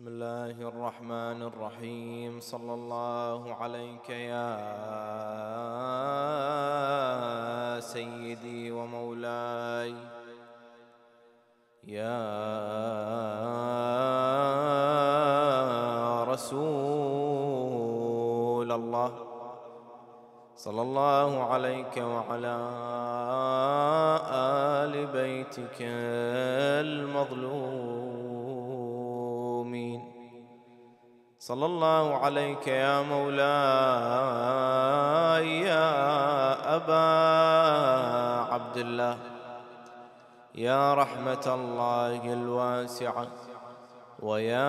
بسم الله الرحمن الرحيم صلى الله عليك يا سيدي ومولاي يا رسول الله صلى الله عليك وعلى آل بيتك المظلوم صلى الله عليك يا مولاي يا أبا عبد الله يا رحمة الله الواسعة ويا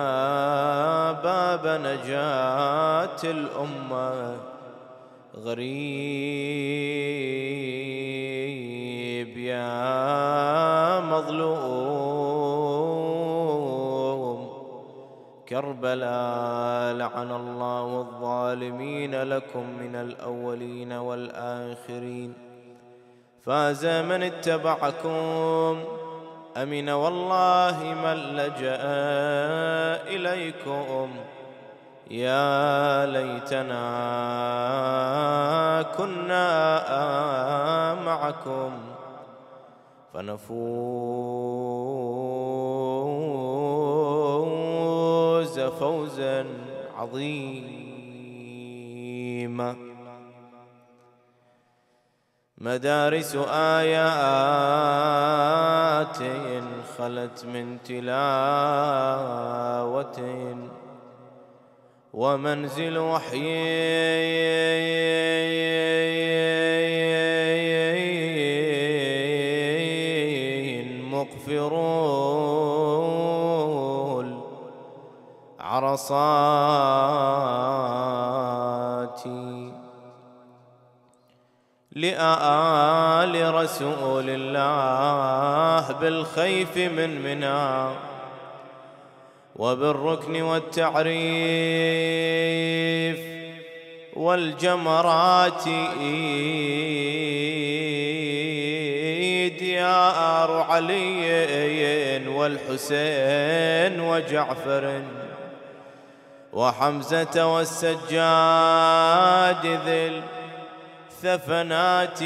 باب نجاة الأمة غريب يا مظلوم كربلاء لعن الله الظالمين لكم من الأولين والآخرين فاز من اتبعكم أمن والله من لجأ إليكم يا ليتنا كنا معكم فنفوز فوزا عظيما مدارس آيات خلت من تلاوة ومنزل وحي عصاتي لآل رسول الله بالخيف من منى وبالركن والتعريف والجمرات ديار علي والحسين وجعفر وحمزة والسجاد ذي الثفنات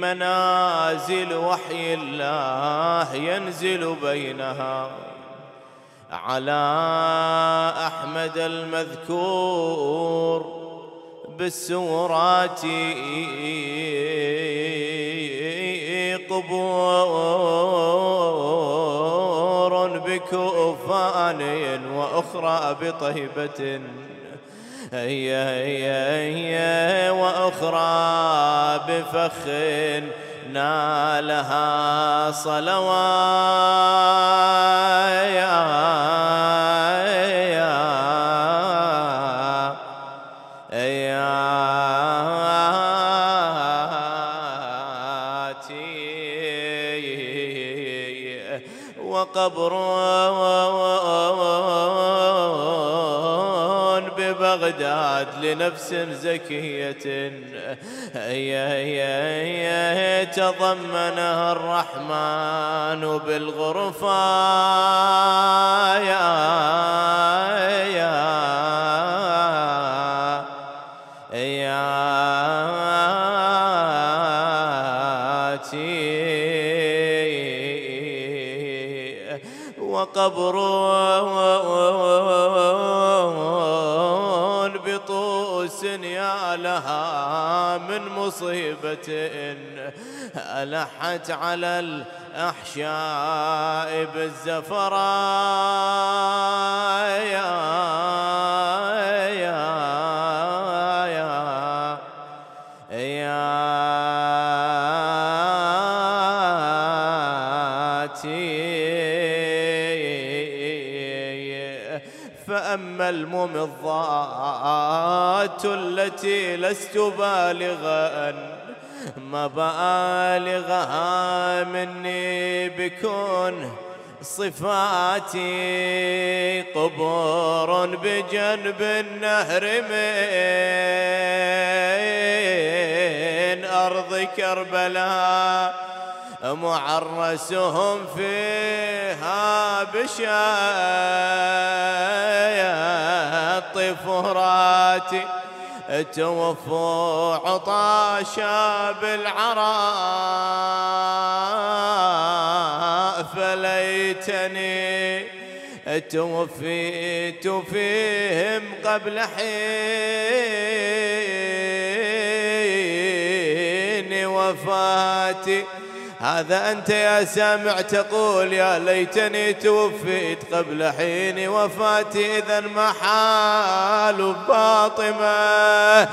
منازل وحي الله ينزل بينها على أحمد المذكور بالسورات قبور بكفان وأخرى بطيبة هي هي هي وأخرى بفخ نالها صلوات لنفس زكية تضمنها الرحمن بالغرفة ألحت على الأحشاء بالزفرايا فأما الممضات التي لست بالغا مبالغها مني بكون صفاتي قبور بجنب النهر من أرض كربلاء معرسهم فيها بشاط طفراتي توفى عطاشا بالعراء فليتني توفيت فيهم قبل حين وفاتي هذا أنت يا سامع تقول يا ليتني توفيت قبل حين وفاتي إذا ما حال فاطمة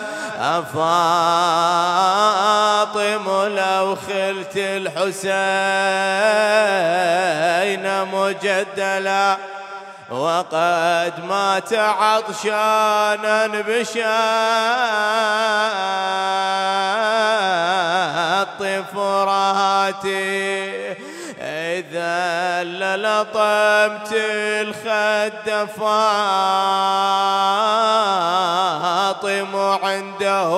أفاطم لو خلت الحسين مجدلا وقد مات عطشانا بشط فراتي إذا لطمت الخد فاطم عنده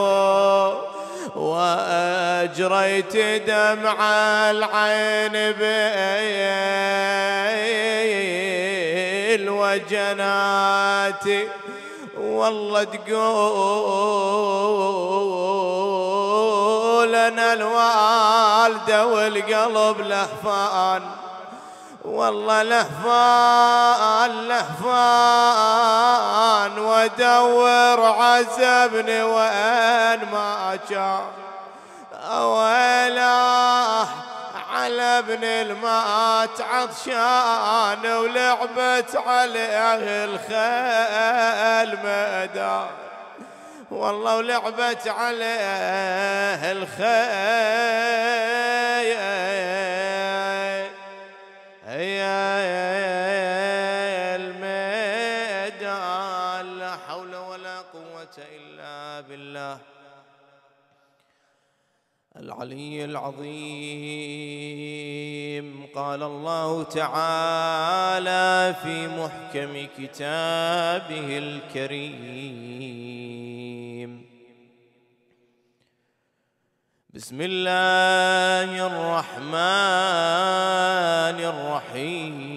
وأجريت دمع العين بأيه الوجنات والله تقول انا الوالده والقلب لهفان والله لهفان لهفان وادور عزبني وين ما كان ويلاه على ابن المات عطشان ولعبت عليه الخيل مدى والله ولعبت عليه الخيل العلي العظيم قال الله تعالى في محكم كتابه الكريم بسم الله الرحمن الرحيم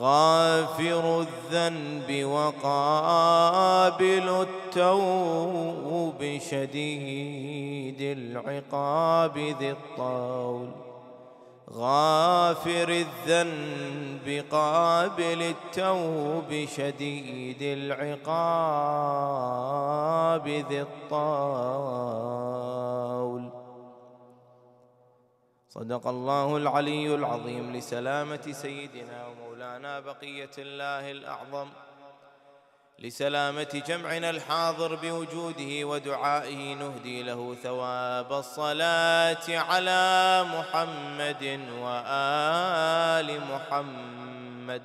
غافر الذنب وقابل التوب شديد العقاب ذي الطول غافر الذنب قابل التوب شديد العقاب ذي الطول صدق الله العلي العظيم لسلامة سيدنا ومولانا مولانا بقية الله الأعظم لسلامة جمعنا الحاضر بوجوده ودعائه نهدي له ثواب الصلاة على محمد وآل محمد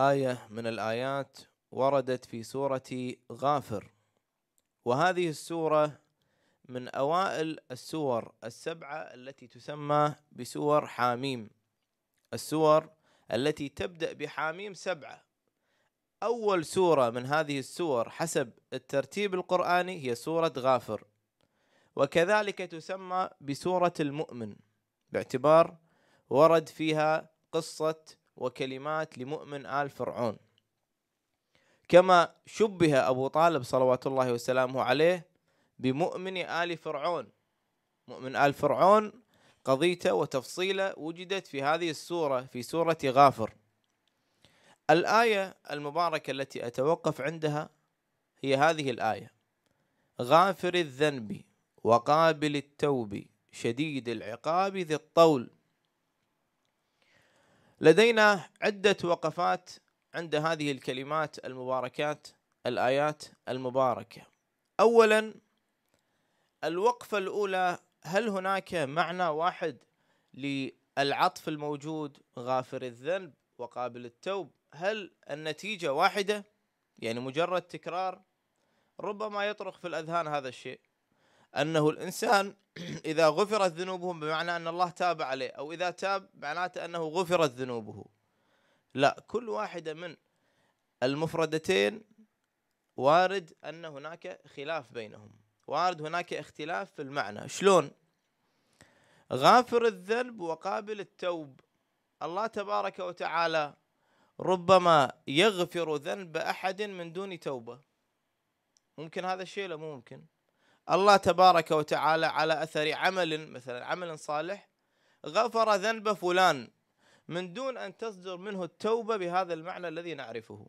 آية من الآيات وردت في سورة غافر وهذه السورة من أوائل السور السبعة التي تسمى بسور حاميم السور التي تبدأ بحاميم سبعة أول سورة من هذه السور حسب الترتيب القرآني هي سورة غافر وكذلك تسمى بسورة المؤمن باعتبار ورد فيها قصة وكلمات لمؤمن آل فرعون كما شبه أبو طالب صلوات الله وسلامه عليه بمؤمن آل فرعون مؤمن آل فرعون قضيته وتفصيله وجدت في هذه السورة في سورة غافر الآية المباركة التي أتوقف عندها هي هذه الآية غافر الذنب وقابل التوب شديد العقاب ذي الطول لدينا عدة وقفات عند هذه الكلمات المباركات الآيات المباركة أولا الوقفة الأولى هل هناك معنى واحد للعطف الموجود غافر الذنب وقابل التوب هل النتيجة واحدة يعني مجرد تكرار ربما يطرق في الأذهان هذا الشيء أنه الإنسان إذا غفرت ذنوبه بمعنى أن الله تاب عليه أو إذا تاب معناته أنه غفرت ذنوبه لا كل واحدة من المفردتين وارد أن هناك خلاف بينهم وارد هناك اختلاف في المعنى شلون غافر الذنب وقابل التوب الله تبارك وتعالى ربما يغفر ذنب أحد من دون توبة ممكن هذا الشيء لا ممكن الله تبارك وتعالى على اثر عمل مثلا عمل صالح غفر ذنب فلان من دون ان تصدر منه التوبه بهذا المعنى الذي نعرفه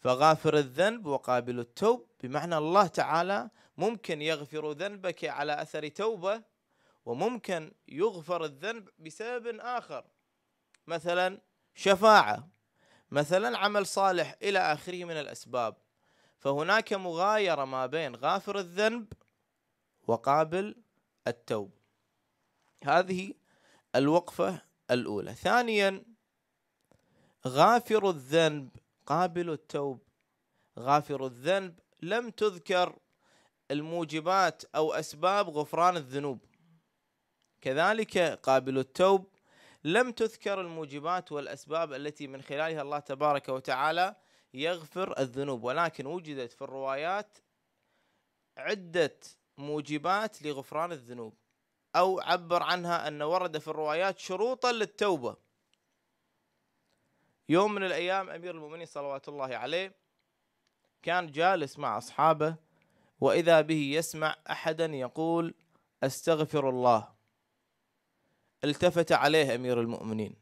فغافر الذنب وقابل التوب بمعنى الله تعالى ممكن يغفر ذنبك على اثر توبه وممكن يغفر الذنب بسبب اخر مثلا شفاعه مثلا عمل صالح الى اخره من الاسباب فهناك مغايرة ما بين غافر الذنب وقابل التوب هذه الوقفة الأولى ثانيا غافر الذنب قابل التوب غافر الذنب لم تذكر الموجبات أو أسباب غفران الذنوب كذلك قابل التوب لم تذكر الموجبات والأسباب التي من خلالها الله تبارك وتعالى يغفر الذنوب ولكن وجدت في الروايات عدة موجبات لغفران الذنوب أو عبر عنها أن ورد في الروايات شروطا للتوبة يوم من الأيام أمير المؤمنين صلوات الله عليه كان جالس مع أصحابه وإذا به يسمع أحدا يقول أستغفر الله التفت عليه أمير المؤمنين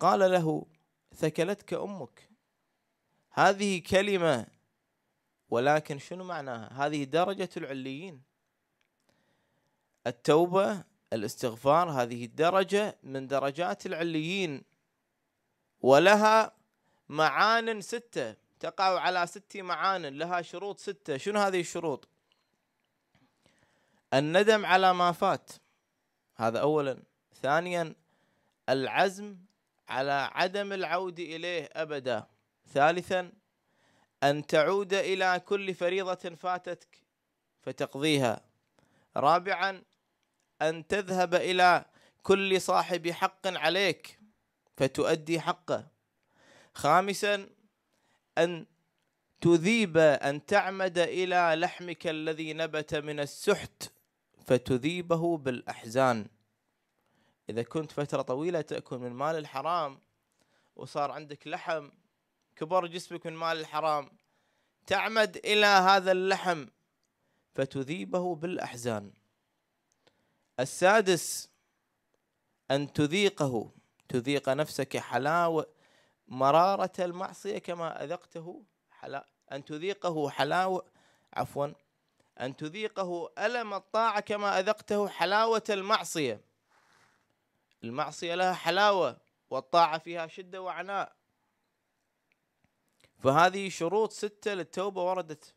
قال له ثكلتك أمك هذه كلمة ولكن شنو معناها هذه درجة العليين التوبة الاستغفار هذه الدرجة من درجات العليين ولها معان ستة تقع على ست معان لها شروط ستة شنو هذه الشروط الندم على ما فات هذا أولا ثانيا العزم على عدم العود إليه أبداً ثالثا أن تعود إلى كل فريضة فاتتك فتقضيها رابعا أن تذهب إلى كل صاحب حق عليك فتؤدي حقه خامسا أن تذيب أن تعمد إلى لحمك الذي نبت من السحت فتذيبه بالأحزان إذا كنت فترة طويلة تأكل من مال الحرام وصار عندك لحم كبر جسمك من مال الحرام تعمد إلى هذا اللحم فتذيبه بالأحزان السادس أن تذيقه تذيق نفسك حلاوة مرارة المعصية كما أذقته حلا أن تذيقه حلاوة عفوا أن تذيقه ألم الطاعة كما أذقته حلاوة المعصية المعصية لها حلاوة والطاعة فيها شدة وعناء فهذه شروط ستة للتوبة وردت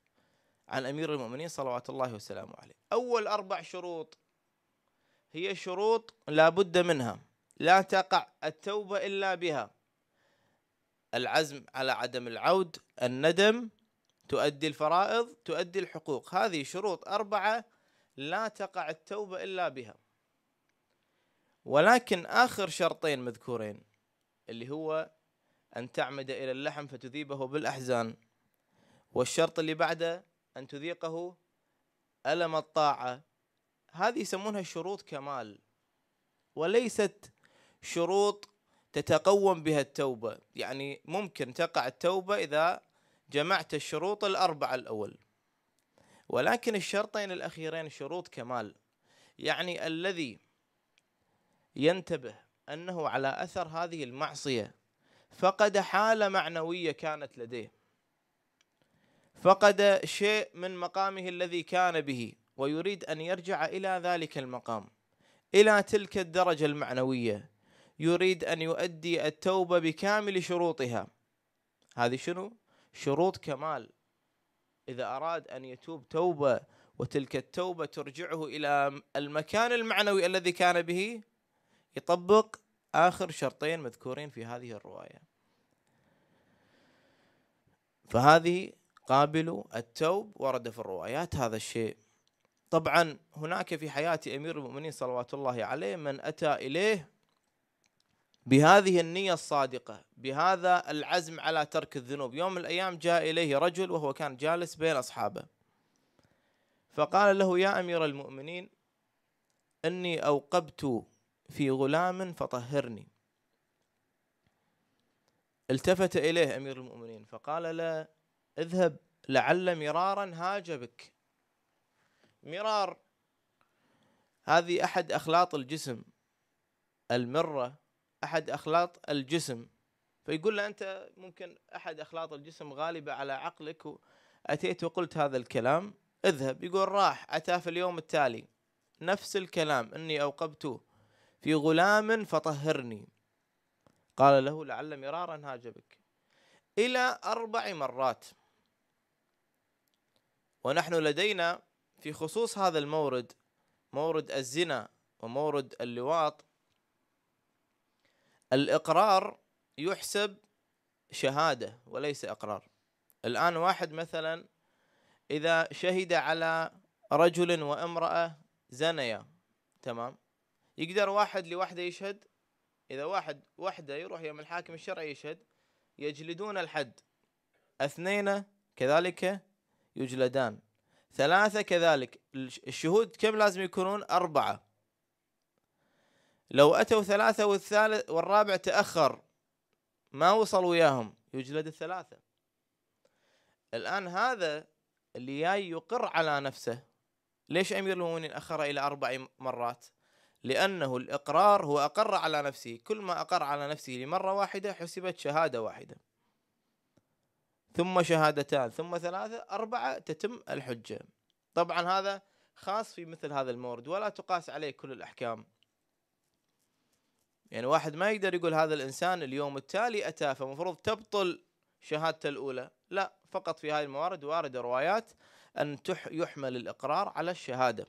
عن أمير المؤمنين صلوات الله وسلامه عليه أول أربع شروط هي شروط لا بد منها لا تقع التوبة إلا بها العزم على عدم العود الندم تؤدي الفرائض تؤدي الحقوق هذه شروط أربعة لا تقع التوبة إلا بها ولكن آخر شرطين مذكورين اللي هو أن تعمد إلى اللحم فتذيبه بالأحزان والشرط اللي بعده أن تذيقه ألم الطاعة هذه يسمونها شروط كمال وليست شروط تتقوم بها التوبة يعني ممكن تقع التوبة إذا جمعت الشروط الأربعة الأول ولكن الشرطين الأخيرين شروط كمال يعني الذي ينتبه أنه على أثر هذه المعصية فقد حاله معنويه كانت لديه فقد شيء من مقامه الذي كان به ويريد ان يرجع الى ذلك المقام الى تلك الدرجه المعنويه يريد ان يؤدي التوبه بكامل شروطها هذه شنو شروط كمال اذا اراد ان يتوب توبه وتلك التوبه ترجعه الى المكان المعنوي الذي كان به يطبق آخر شرطين مذكورين في هذه الرواية فهذه قابل التوب ورد في الروايات هذا الشيء طبعا هناك في حياة أمير المؤمنين صلوات الله عليه من أتى إليه بهذه النية الصادقة بهذا العزم على ترك الذنوب يوم من الأيام جاء إليه رجل وهو كان جالس بين أصحابه فقال له يا أمير المؤمنين إني أوقبت في غلام فطهرني التفت إليه أمير المؤمنين فقال له اذهب لعل مرارا هاج بك مرار هذه أحد أخلاط الجسم المرة أحد أخلاط الجسم فيقول له أنت ممكن أحد أخلاط الجسم غالبة على عقلك أتيت وقلت هذا الكلام اذهب يقول راح أتاه في اليوم التالي نفس الكلام إني أوقبته في غلام فطهرني قال له لعل مرارا هاج بك إلى أربع مرات ونحن لدينا في خصوص هذا المورد مورد الزنا ومورد اللواط الإقرار يحسب شهادة وليس إقرار الآن واحد مثلا إذا شهد على رجل وامرأة زنيا تمام يقدر واحد لوحده يشهد إذا واحد وحده يروح يوم الحاكم الشرعي يشهد يجلدون الحد اثنين كذلك يجلدان ثلاثة كذلك الشهود كم لازم يكونون أربعة لو أتوا ثلاثة والثالث والرابع تأخر ما وصل وياهم يجلد الثلاثة الآن هذا اللي جاي يقر على نفسه ليش أمير المؤمنين أخر إلى أربع مرات لأنه الإقرار هو أقر على نفسه كل ما أقر على نفسه لمرة واحدة حسبت شهادة واحدة ثم شهادتان ثم ثلاثة أربعة تتم الحجة طبعا هذا خاص في مثل هذا المورد ولا تقاس عليه كل الأحكام يعني واحد ما يقدر يقول هذا الإنسان اليوم التالي أتى فمفروض تبطل شهادته الأولى لا فقط في هذه الموارد وارد روايات أن يحمل الإقرار على الشهادة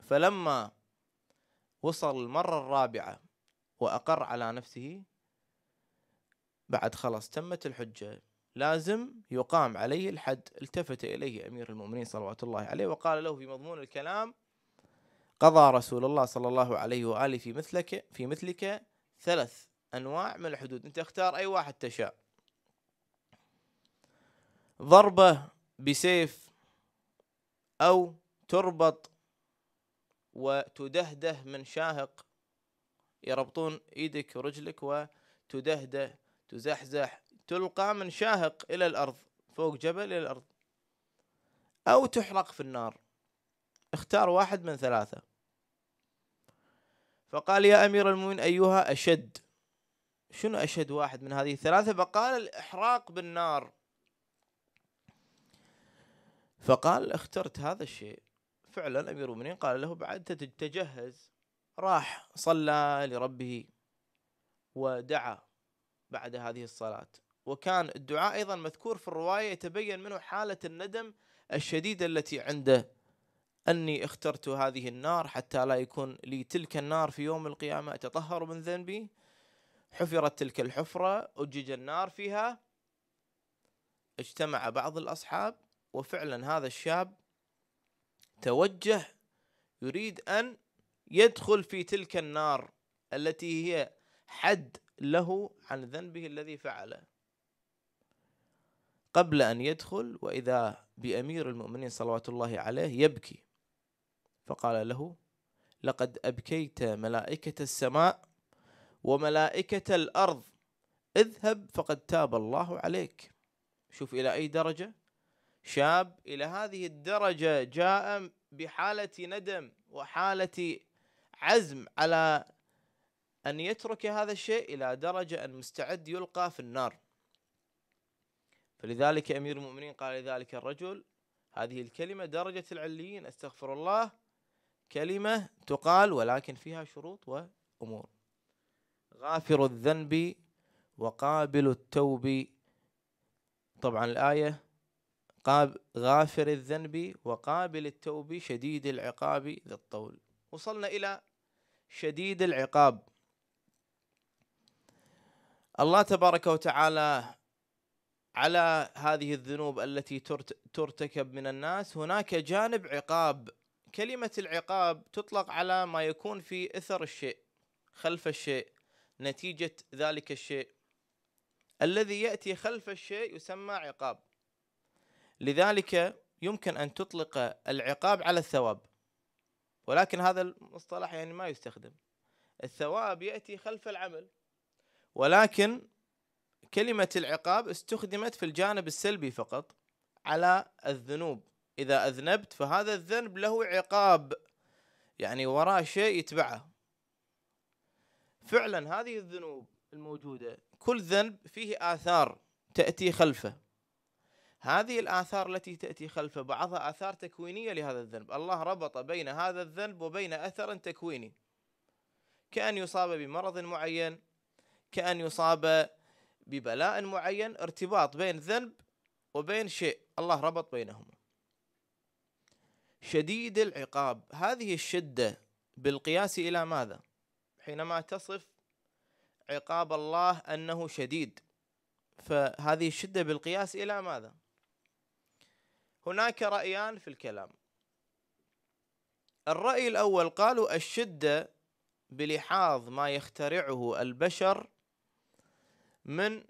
فلما وصل المرة الرابعة وأقر على نفسه بعد خلاص تمت الحجة لازم يقام عليه الحد التفت إليه أمير المؤمنين صلوات الله عليه وقال له في مضمون الكلام قضى رسول الله صلى الله عليه وآله في مثلك في مثلك ثلاث أنواع من الحدود أنت اختار أي واحد تشاء ضربة بسيف أو تربط وتدهده من شاهق يربطون ايدك ورجلك وتدهده تزحزح تلقى من شاهق الى الارض فوق جبل الى الارض او تحرق في النار اختار واحد من ثلاثه فقال يا امير المؤمنين ايها اشد شنو اشد واحد من هذه الثلاثه فقال الاحراق بالنار فقال اخترت هذا الشيء فعلا امير المؤمنين قال له بعد تجهز راح صلى لربه ودعا بعد هذه الصلاه وكان الدعاء ايضا مذكور في الروايه يتبين منه حاله الندم الشديده التي عنده اني اخترت هذه النار حتى لا يكون لي تلك النار في يوم القيامه اتطهر من ذنبي حفرت تلك الحفره اجج النار فيها اجتمع بعض الاصحاب وفعلا هذا الشاب توجه يريد ان يدخل في تلك النار التي هي حد له عن ذنبه الذي فعله قبل ان يدخل واذا بامير المؤمنين صلوات الله عليه يبكي فقال له لقد ابكيت ملائكه السماء وملائكه الارض اذهب فقد تاب الله عليك شوف الى اي درجه شاب الى هذه الدرجه جاء بحاله ندم وحاله عزم على ان يترك هذا الشيء الى درجه ان مستعد يلقى في النار فلذلك امير المؤمنين قال لذلك الرجل هذه الكلمه درجه العليين استغفر الله كلمه تقال ولكن فيها شروط وامور غافر الذنب وقابل التوب طبعا الايه غافر الذنب وقابل التوب شديد العقاب ذي الطول وصلنا إلى شديد العقاب الله تبارك وتعالى على هذه الذنوب التي ترتكب من الناس هناك جانب عقاب كلمة العقاب تطلق على ما يكون في إثر الشيء خلف الشيء نتيجة ذلك الشيء الذي يأتي خلف الشيء يسمى عقاب لذلك يمكن أن تطلق العقاب على الثواب ولكن هذا المصطلح يعني ما يستخدم الثواب يأتي خلف العمل ولكن كلمة العقاب استخدمت في الجانب السلبي فقط على الذنوب إذا أذنبت فهذا الذنب له عقاب يعني وراء شيء يتبعه فعلا هذه الذنوب الموجودة كل ذنب فيه آثار تأتي خلفه هذه الآثار التي تأتي خلف بعضها آثار تكوينية لهذا الذنب الله ربط بين هذا الذنب وبين أثر تكويني كأن يصاب بمرض معين كأن يصاب ببلاء معين ارتباط بين ذنب وبين شيء الله ربط بينهما شديد العقاب هذه الشدة بالقياس إلى ماذا حينما تصف عقاب الله أنه شديد فهذه الشدة بالقياس إلى ماذا هناك رأيان في الكلام الرأي الأول قالوا الشدة بلحاظ ما يخترعه البشر من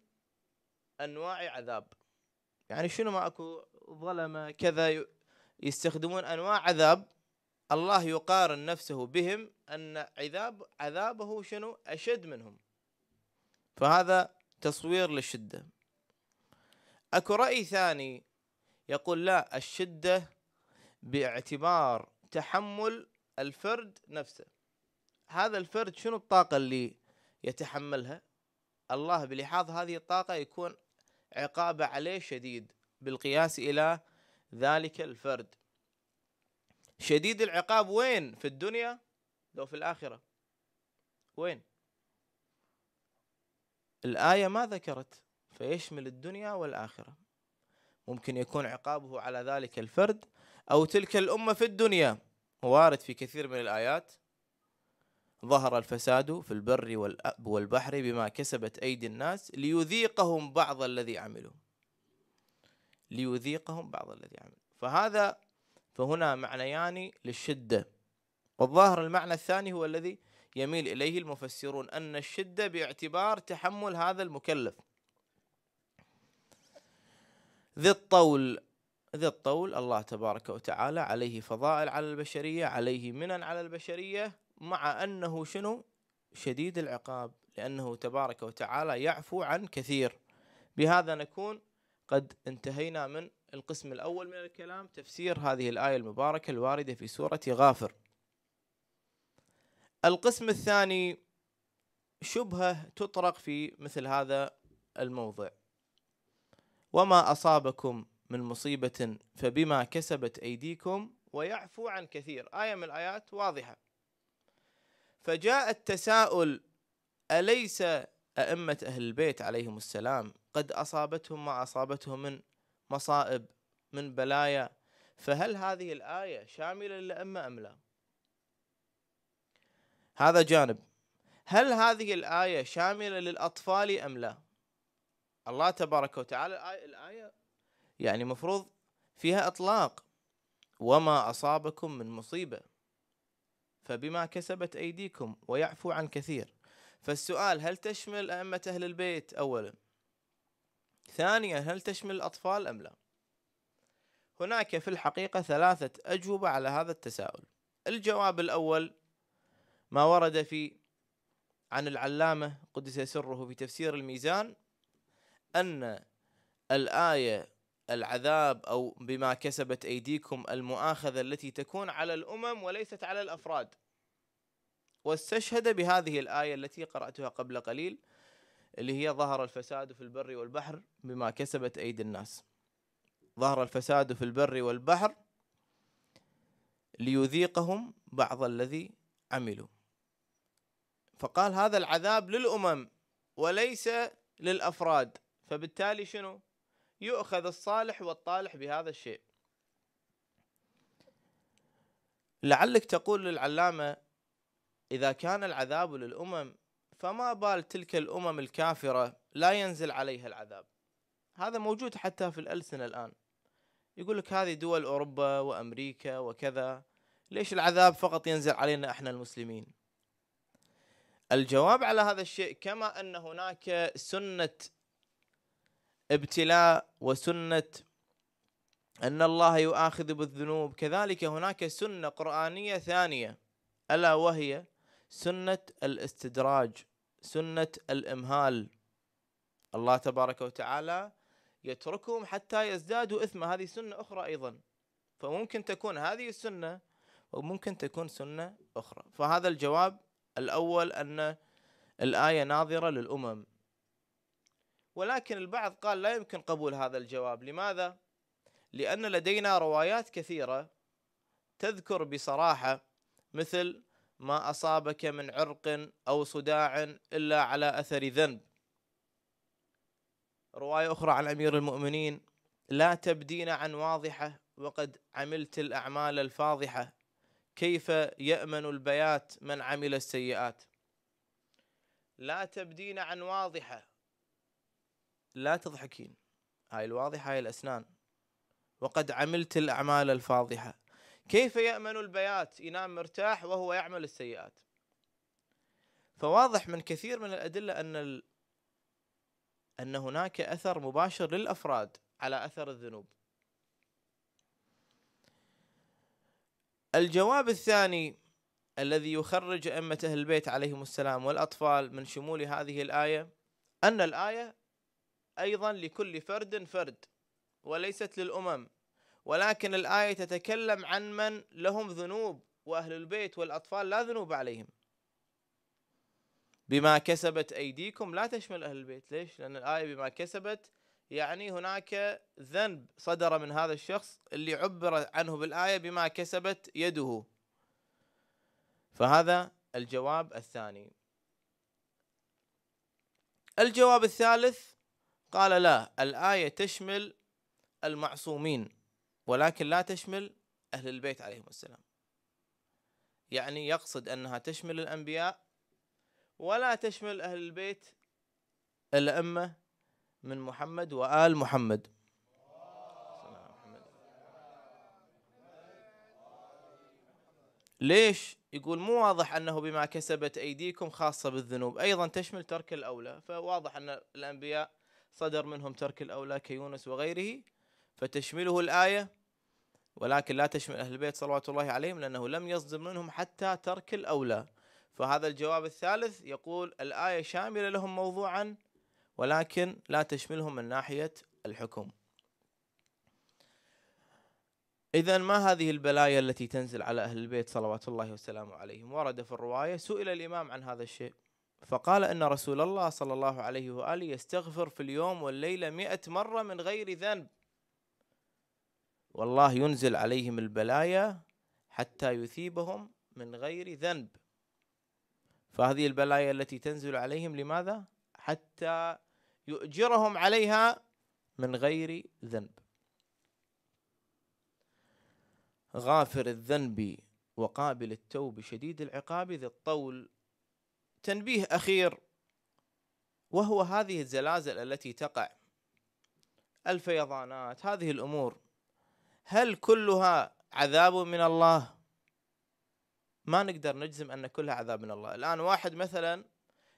أنواع عذاب يعني شنو ما أكو ظلمة كذا يستخدمون أنواع عذاب الله يقارن نفسه بهم أن عذاب عذابه شنو أشد منهم فهذا تصوير للشدة أكو رأي ثاني يقول لا الشدة باعتبار تحمل الفرد نفسه هذا الفرد شنو الطاقة اللي يتحملها الله بلحاظ هذه الطاقة يكون عقابه عليه شديد بالقياس إلى ذلك الفرد شديد العقاب وين في الدنيا لو في الآخرة وين الآية ما ذكرت فيشمل الدنيا والآخرة ممكن يكون عقابه على ذلك الفرد أو تلك الأمة في الدنيا وارد في كثير من الآيات ظهر الفساد في البر والبحر بما كسبت أيدي الناس ليذيقهم بعض الذي عملوا ليذيقهم بعض الذي عملوا فهذا فهنا معنيان للشدة والظاهر المعنى الثاني هو الذي يميل إليه المفسرون أن الشدة باعتبار تحمل هذا المكلف ذي الطول ذي الطول الله تبارك وتعالى عليه فضائل على البشرية عليه منن على البشرية مع أنه شنو شديد العقاب لأنه تبارك وتعالى يعفو عن كثير بهذا نكون قد انتهينا من القسم الأول من الكلام تفسير هذه الآية المباركة الواردة في سورة غافر القسم الثاني شبهة تطرق في مثل هذا الموضع وما أصابكم من مصيبة فبما كسبت أيديكم ويعفو عن كثير آية من الآيات واضحة فجاء التساؤل أليس أئمة أهل البيت عليهم السلام قد أصابتهم ما أصابتهم من مصائب من بلايا فهل هذه الآية شاملة للأئمة أم لا هذا جانب هل هذه الآية شاملة للأطفال أم لا الله تبارك وتعالى الآية يعني مفروض فيها إطلاق وما أصابكم من مصيبة فبما كسبت أيديكم ويعفو عن كثير فالسؤال هل تشمل أئمة أهل البيت أولا ثانيا هل تشمل الأطفال أم لا هناك في الحقيقة ثلاثة أجوبة على هذا التساؤل الجواب الأول ما ورد في عن العلامة قدس سره في تفسير الميزان أن الآية العذاب أو بما كسبت أيديكم المؤاخذة التي تكون على الأمم وليست على الأفراد واستشهد بهذه الآية التي قرأتها قبل قليل اللي هي ظهر الفساد في البر والبحر بما كسبت أيدي الناس ظهر الفساد في البر والبحر ليذيقهم بعض الذي عملوا فقال هذا العذاب للأمم وليس للأفراد فبالتالي شنو يؤخذ الصالح والطالح بهذا الشيء لعلك تقول للعلامة إذا كان العذاب للأمم فما بال تلك الأمم الكافرة لا ينزل عليها العذاب هذا موجود حتى في الألسنة الآن يقول لك هذه دول أوروبا وأمريكا وكذا ليش العذاب فقط ينزل علينا إحنا المسلمين الجواب على هذا الشيء كما أن هناك سنة ابتلاء وسنه ان الله يؤاخذ بالذنوب كذلك هناك سنه قرانيه ثانيه الا وهي سنه الاستدراج سنه الامهال الله تبارك وتعالى يتركهم حتى يزدادوا اثما هذه سنه اخرى ايضا فممكن تكون هذه السنه وممكن تكون سنه اخرى فهذا الجواب الاول ان الايه ناظره للامم ولكن البعض قال لا يمكن قبول هذا الجواب لماذا؟ لأن لدينا روايات كثيرة تذكر بصراحة مثل ما أصابك من عرق أو صداع إلا على أثر ذنب رواية أخرى عن أمير المؤمنين لا تبدين عن واضحة وقد عملت الأعمال الفاضحة كيف يأمن البيات من عمل السيئات لا تبدين عن واضحة لا تضحكين هاي الواضحة هاي الأسنان وقد عملت الأعمال الفاضحة كيف يأمن البيات ينام مرتاح وهو يعمل السيئات فواضح من كثير من الأدلة أن ال... أن هناك أثر مباشر للأفراد على أثر الذنوب الجواب الثاني الذي يخرج أئمة أهل البيت عليهم السلام والأطفال من شمول هذه الآية أن الآية أيضا لكل فرد فرد وليست للأمم ولكن الآية تتكلم عن من لهم ذنوب وأهل البيت والأطفال لا ذنوب عليهم بما كسبت أيديكم لا تشمل أهل البيت ليش؟ لأن الآية بما كسبت يعني هناك ذنب صدر من هذا الشخص اللي عبر عنه بالآية بما كسبت يده فهذا الجواب الثاني الجواب الثالث قال لا الآية تشمل المعصومين ولكن لا تشمل أهل البيت عليهم السلام يعني يقصد أنها تشمل الأنبياء ولا تشمل أهل البيت الأمة من محمد وآل محمد ليش يقول مو واضح أنه بما كسبت أيديكم خاصة بالذنوب أيضا تشمل ترك الأولى فواضح أن الأنبياء صدر منهم ترك الأولى كيونس وغيره فتشمله الآية ولكن لا تشمل أهل البيت صلوات الله عليهم لأنه لم يصدر منهم حتى ترك الأولى فهذا الجواب الثالث يقول الآية شاملة لهم موضوعا ولكن لا تشملهم من ناحية الحكم إذا ما هذه البلايا التي تنزل على أهل البيت صلوات الله وسلامه عليهم ورد في الرواية سئل الإمام عن هذا الشيء فقال إن رسول الله صلى الله عليه وآله يستغفر في اليوم والليلة مئة مرة من غير ذنب والله ينزل عليهم البلايا حتى يثيبهم من غير ذنب فهذه البلايا التي تنزل عليهم لماذا؟ حتى يؤجرهم عليها من غير ذنب غافر الذنب وقابل التوب شديد العقاب ذي الطول تنبيه أخير وهو هذه الزلازل التي تقع الفيضانات هذه الأمور هل كلها عذاب من الله ما نقدر نجزم أن كلها عذاب من الله الآن واحد مثلا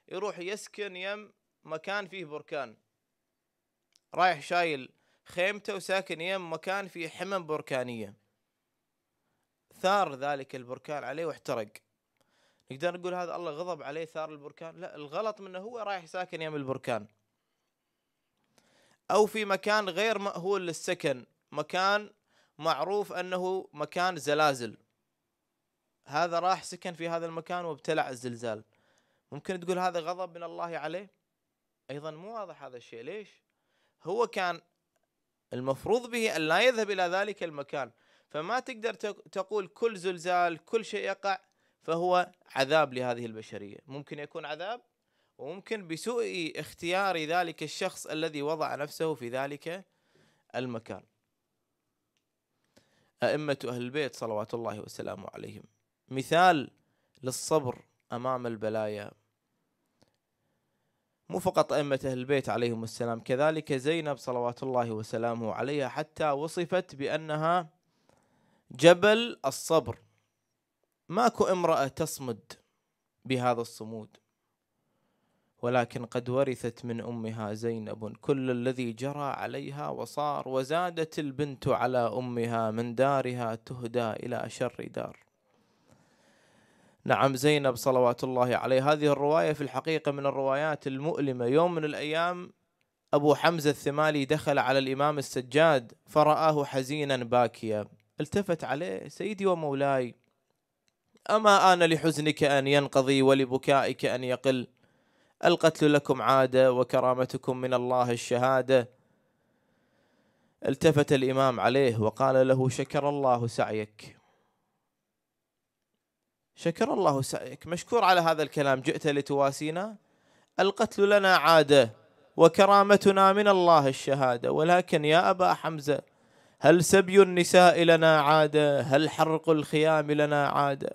يروح يسكن يم مكان فيه بركان رايح شايل خيمته وساكن يم مكان فيه حمم بركانية ثار ذلك البركان عليه واحترق نقدر نقول هذا الله غضب عليه ثار البركان لا الغلط منه هو رايح ساكن يم البركان أو في مكان غير مأهول للسكن مكان معروف أنه مكان زلازل هذا راح سكن في هذا المكان وابتلع الزلزال ممكن تقول هذا غضب من الله عليه أيضا مو واضح هذا الشيء ليش هو كان المفروض به أن لا يذهب إلى ذلك المكان فما تقدر تقول كل زلزال كل شيء يقع فهو عذاب لهذه البشريه ممكن يكون عذاب وممكن بسوء اختيار ذلك الشخص الذي وضع نفسه في ذلك المكان أئمة أهل البيت صلوات الله وسلامه عليهم مثال للصبر أمام البلايا مو فقط أئمة أهل البيت عليهم السلام كذلك زينب صلوات الله وسلامه عليها حتى وصفت بأنها جبل الصبر ماكو امرأة تصمد بهذا الصمود ولكن قد ورثت من امها زينب كل الذي جرى عليها وصار وزادت البنت على امها من دارها تهدى الى شر دار. نعم زينب صلوات الله عليه هذه الروايه في الحقيقه من الروايات المؤلمه يوم من الايام ابو حمزه الثمالي دخل على الامام السجاد فرآه حزينا باكيا التفت عليه سيدي ومولاي أما آن لحزنك أن ينقضي ولبكائك أن يقل القتل لكم عادة وكرامتكم من الله الشهادة التفت الإمام عليه وقال له شكر الله سعيك شكر الله سعيك مشكور على هذا الكلام جئت لتواسينا القتل لنا عاده وكرامتنا من الله الشهاده ولكن يا ابا حمزه هل سبي النساء لنا عاده هل حرق الخيام لنا عاده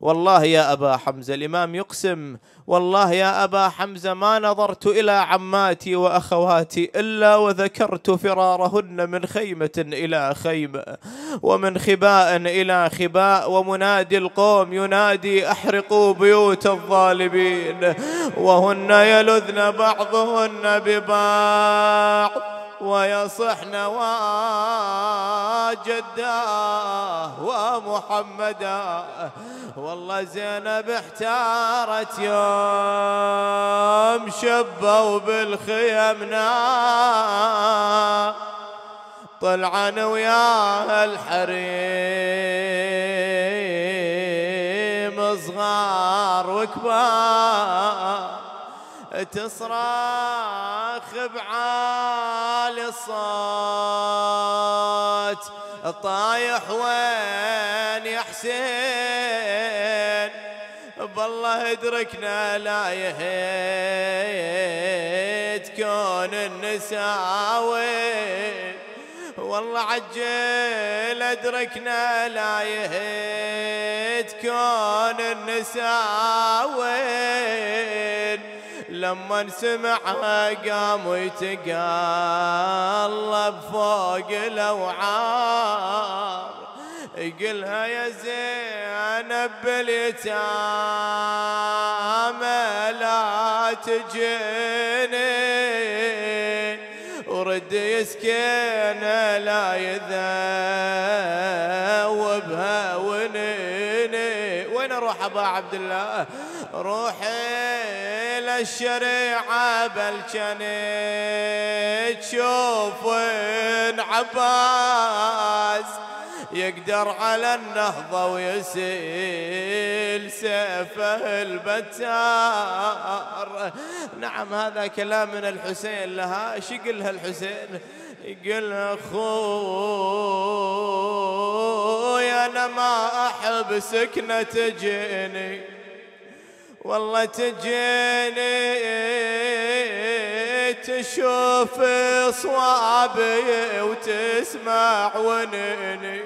والله يا ابا حمزه الامام يقسم والله يا ابا حمزه ما نظرت الى عماتي واخواتي الا وذكرت فرارهن من خيمه الى خيمه ومن خباء الى خباء ومنادي القوم ينادي احرقوا بيوت الظالمين وهن يلذن بعضهن ببعض ويصح نواجده ومحمدا والله زينب احتارت يوم شبوا بالخيم نار طلعن الحريم صغار وكبار تصرخ بعاد الصوت طايح وين يا حسين بالله ادركنا لا يهيت كون النساوي والله عجل ادركنا لا يهيت كون النساوين لما سمعها قام يتقلب فوق الأوعار يقلها يا زينب باليتامى لا تجيني ورد يسكن لا يذوبها ونيني وين اروح ابا عبد الله روحي الشريعة بل كان تشوف عباس يقدر على النهضة ويسيل سيفه البتار نعم هذا كلام من الحسين لها شقلها الحسين يقول أخوي أنا ما أحب سكنة جيني والله تجيني تشوف صوابي وتسمع ونيني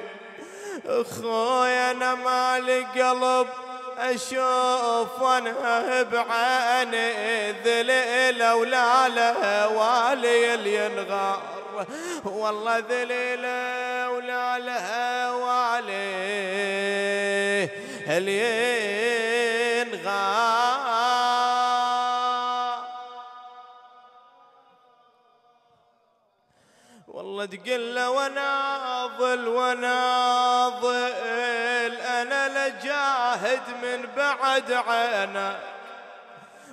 خويا انا مالي قلب اشوف انا بعيني ذليله ولا لا والي الينغار والله ذليله ولا لا والي الين غا والله تقله وانا وناضل انا لجاهد من بعد عينك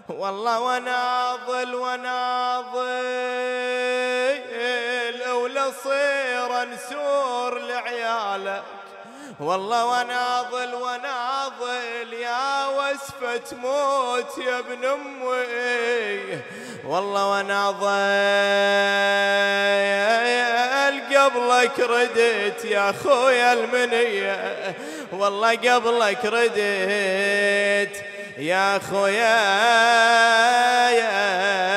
والله وناضل وناضل ولا صير نسور لعيالك والله وناضل وناضل يا وسفة موت يا ابن امي والله وناضل قبلك ردت يا خويا المنية والله قبلك ردت يا خويا يا